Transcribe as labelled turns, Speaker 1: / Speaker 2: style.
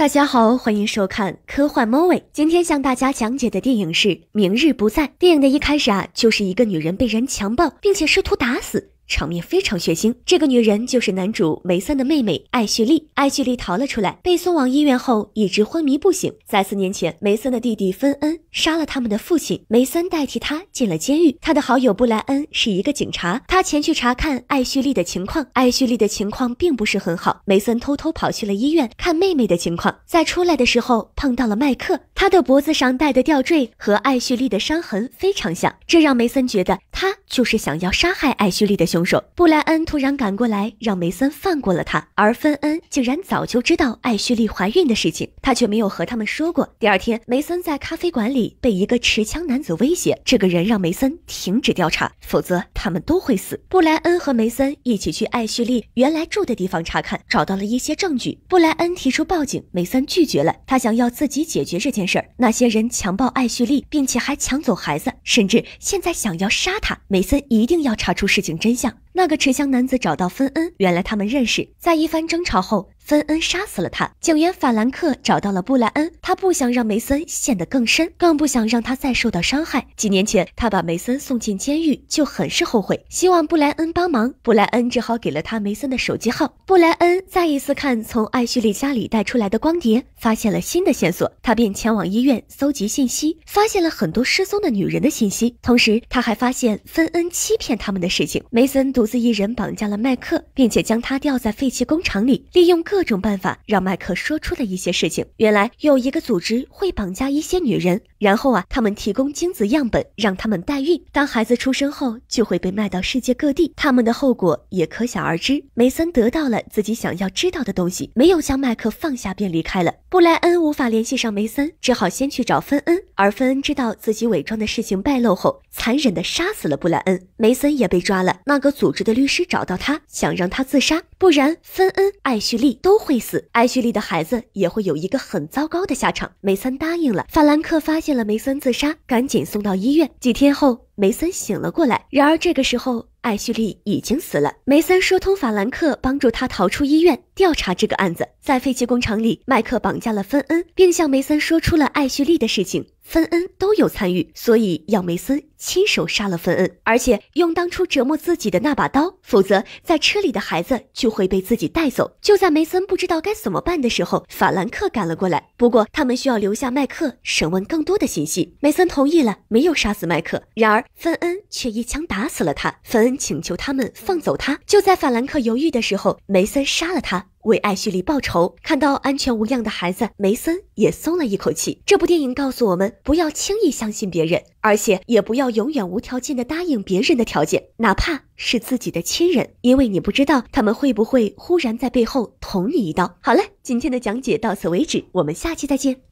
Speaker 1: 大家好，欢迎收看科幻 movie。今天向大家讲解的电影是《明日不在》。电影的一开始啊，就是一个女人被人强暴，并且试图打死。场面非常血腥，这个女人就是男主梅森的妹妹艾絮丽。艾絮丽逃了出来，被送往医院后一直昏迷不醒。在四年前，梅森的弟弟芬恩杀了他们的父亲，梅森代替他进了监狱。他的好友布莱恩是一个警察，他前去查看艾絮丽的情况。艾絮丽的情况并不是很好，梅森偷偷跑去了医院看妹妹的情况。在出来的时候碰到了麦克，他的脖子上戴的吊坠和艾絮丽的伤痕非常像，这让梅森觉得他就是想要杀害艾絮丽的凶手。凶手布莱恩突然赶过来，让梅森放过了他。而芬恩竟然早就知道艾旭丽怀孕的事情，他却没有和他们说过。第二天，梅森在咖啡馆里被一个持枪男子威胁，这个人让梅森停止调查，否则他们都会死。布莱恩和梅森一起去艾旭丽原来住的地方查看，找到了一些证据。布莱恩提出报警，梅森拒绝了，他想要自己解决这件事儿。那些人强暴艾旭丽，并且还抢走孩子，甚至现在想要杀他。梅森一定要查出事情真相。想那个持枪男子找到芬恩，原来他们认识。在一番争吵后，芬恩杀死了他。警员法兰克找到了布莱恩，他不想让梅森陷得更深，更不想让他再受到伤害。几年前，他把梅森送进监狱就很是后悔，希望布莱恩帮忙。布莱恩只好给了他梅森的手机号。布莱恩再一次看从艾希利家里带出来的光碟，发现了新的线索，他便前往医院搜集信息，发现了很多失踪的女人的信息。同时，他还发现芬恩欺骗他们的事情。梅森。独自一人绑架了麦克，并且将他吊在废弃工厂里，利用各种办法让麦克说出了一些事情。原来有一个组织会绑架一些女人，然后啊，他们提供精子样本，让他们代孕。当孩子出生后，就会被卖到世界各地，他们的后果也可想而知。梅森得到了自己想要知道的东西，没有将麦克放下便离开了。布莱恩无法联系上梅森，只好先去找芬恩。而芬恩知道自己伪装的事情败露后，残忍地杀死了布莱恩。梅森也被抓了。那个组。组织的律师找到他，想让他自杀，不然芬恩、艾旭利都会死，艾旭利的孩子也会有一个很糟糕的下场。梅森答应了。法兰克发现了梅森自杀，赶紧送到医院。几天后，梅森醒了过来。然而这个时候，艾旭利已经死了。梅森说通法兰克，帮助他逃出医院，调查这个案子。在废弃工厂里，麦克绑架了芬恩，并向梅森说出了艾旭利的事情。芬恩都有参与，所以要梅森亲手杀了芬恩，而且用当初折磨自己的那把刀，否则在车里的孩子就会被自己带走。就在梅森不知道该怎么办的时候，法兰克赶了过来。不过他们需要留下麦克审问更多的信息，梅森同意了，没有杀死麦克。然而芬恩却一枪打死了他。芬恩请求他们放走他，就在法兰克犹豫的时候，梅森杀了他。为艾旭莉报仇，看到安全无恙的孩子，梅森也松了一口气。这部电影告诉我们，不要轻易相信别人，而且也不要永远无条件的答应别人的条件，哪怕是自己的亲人，因为你不知道他们会不会忽然在背后捅你一刀。好了，今天的讲解到此为止，我们下期再见。